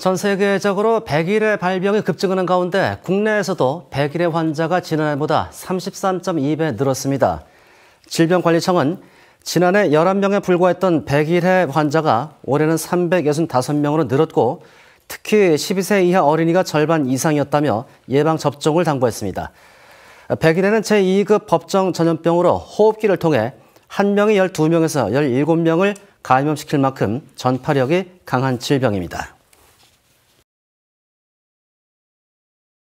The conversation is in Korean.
전 세계적으로 백일의 발병이 급증하는 가운데 국내에서도 백일의 환자가 지난해보다 33.2배 늘었습니다. 질병관리청은 지난해 11명에 불과했던 1일의 환자가 올해는 365명으로 늘었고 특히 12세 이하 어린이가 절반 이상이었다며 예방접종을 당부했습니다. 1일에는 제2급 법정 전염병으로 호흡기를 통해 1명이 12명에서 17명을 감염시킬 만큼 전파력이 강한 질병입니다.